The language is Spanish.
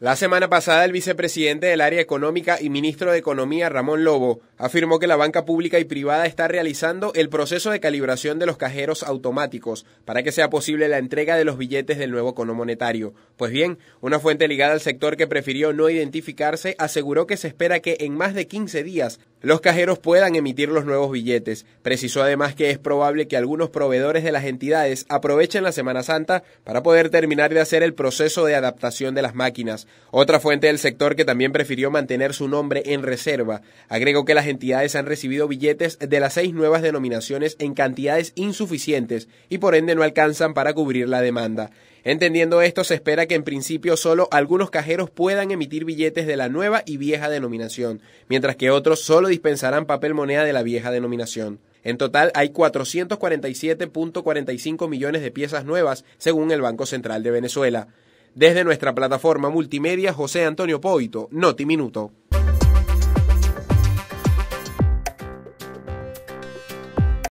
La semana pasada, el vicepresidente del área económica y ministro de Economía, Ramón Lobo, afirmó que la banca pública y privada está realizando el proceso de calibración de los cajeros automáticos para que sea posible la entrega de los billetes del nuevo cono monetario. Pues bien, una fuente ligada al sector que prefirió no identificarse aseguró que se espera que en más de 15 días los cajeros puedan emitir los nuevos billetes. Precisó además que es probable que algunos proveedores de las entidades aprovechen la Semana Santa para poder terminar de hacer el proceso de adaptación de las máquinas. Otra fuente del sector que también prefirió mantener su nombre en reserva agregó que las entidades han recibido billetes de las seis nuevas denominaciones en cantidades insuficientes y por ende no alcanzan para cubrir la demanda. Entendiendo esto, se espera que en principio solo algunos cajeros puedan emitir billetes de la nueva y vieja denominación, mientras que otros solo dispensarán papel moneda de la vieja denominación. En total hay 447.45 millones de piezas nuevas, según el Banco Central de Venezuela. Desde nuestra plataforma multimedia, José Antonio Poito, Noti Minuto.